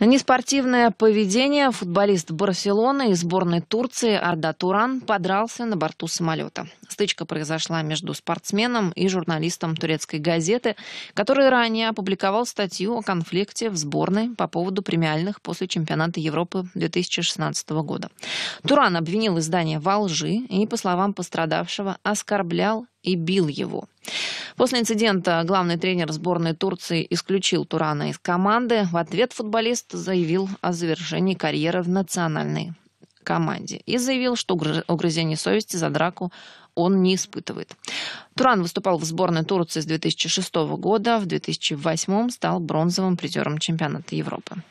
Неспортивное поведение. Футболист Барселоны и сборной Турции Арда Туран подрался на борту самолета. Стычка произошла между спортсменом и журналистом турецкой газеты, который ранее опубликовал статью о конфликте в сборной по поводу премиальных после чемпионата Европы 2016 года. Туран обвинил издание во лжи и, по словам пострадавшего, оскорблял и бил его. После инцидента главный тренер сборной Турции исключил Турана из команды. В ответ футболист заявил о завершении карьеры в национальной команде и заявил, что угрызений совести за драку он не испытывает. Туран выступал в сборной Турции с 2006 года, в 2008 стал бронзовым призером чемпионата Европы.